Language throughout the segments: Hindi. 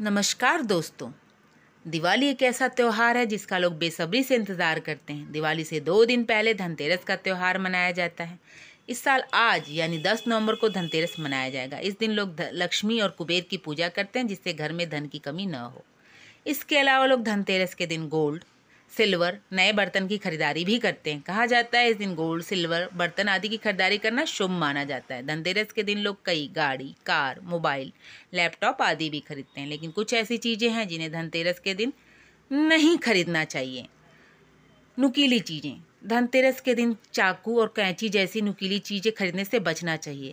नमस्कार दोस्तों दिवाली एक ऐसा त्यौहार है जिसका लोग बेसब्री से इंतज़ार करते हैं दिवाली से दो दिन पहले धनतेरस का त्यौहार मनाया जाता है इस साल आज यानी 10 नवंबर को धनतेरस मनाया जाएगा इस दिन लोग लक्ष्मी और कुबेर की पूजा करते हैं जिससे घर में धन की कमी न हो इसके अलावा लोग धनतेरस के दिन गोल्ड सिल्वर नए बर्तन की खरीदारी भी करते हैं कहा जाता है इस दिन गोल्ड सिल्वर बर्तन आदि की खरीदारी करना शुभ माना जाता है धनतेरस के दिन लोग कई गाड़ी कार मोबाइल लैपटॉप आदि भी खरीदते हैं लेकिन कुछ ऐसी चीज़ें हैं जिन्हें धनतेरस के दिन नहीं खरीदना चाहिए नुकीली चीज़ें धनतेरस के दिन चाकू और कैंची जैसी नुकीली चीज़ें खरीदने से बचना चाहिए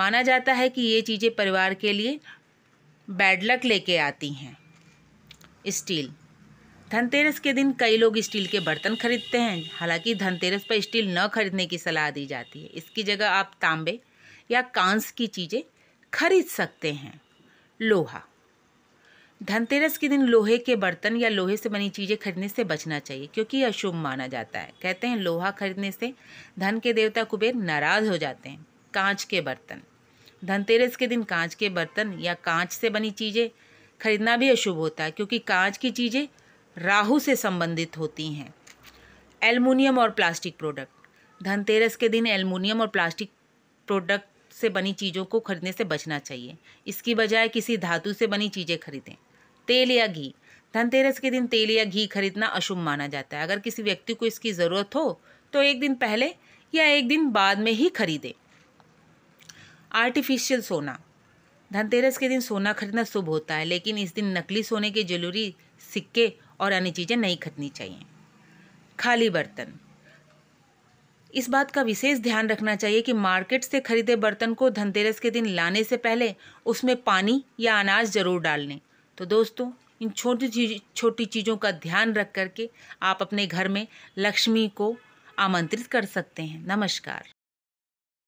माना जाता है कि ये चीज़ें परिवार के लिए बैड लक लेके आती हैं स्टील धनतेरस के दिन कई लोग स्टील के बर्तन खरीदते हैं हालांकि धनतेरस पर स्टील न खरीदने की सलाह दी जाती है इसकी जगह आप तांबे या कांस की चीज़ें खरीद सकते हैं लोहा धनतेरस के दिन लोहे के बर्तन या लोहे से बनी चीज़ें खरीदने से बचना चाहिए क्योंकि यह अशुभ माना जाता है कहते हैं लोहा खरीदने से धन के देवता कुबेर नाराज हो जाते हैं कांच के बर्तन धनतेरस के दिन कांच के बर्तन या कांच से बनी चीज़ें खरीदना भी अशुभ होता है क्योंकि कांच की चीज़ें राहु से संबंधित होती हैं एलमोनियम और प्लास्टिक प्रोडक्ट धनतेरस के दिन एलमोनियम और प्लास्टिक प्रोडक्ट से बनी चीज़ों को खरीदने से बचना चाहिए इसकी बजाय किसी धातु से बनी चीज़ें खरीदें तेल या घी धनतेरस के दिन तेल या घी खरीदना अशुभ माना जाता है अगर किसी व्यक्ति को इसकी ज़रूरत हो तो एक दिन पहले या एक दिन बाद में ही खरीदें आर्टिफिशियल सोना धनतेरस के दिन सोना खरीदना शुभ होता है लेकिन इस दिन नकली सोने के ज्वेलरी सिक्के और अन्य चीज़ें नहीं खटनी चाहिए खाली बर्तन इस बात का विशेष ध्यान रखना चाहिए कि मार्केट से खरीदे बर्तन को धनतेरस के दिन लाने से पहले उसमें पानी या अनाज जरूर डाल लें तो दोस्तों इन छोटी चीज छोटी चीज़ों का ध्यान रख करके आप अपने घर में लक्ष्मी को आमंत्रित कर सकते हैं नमस्कार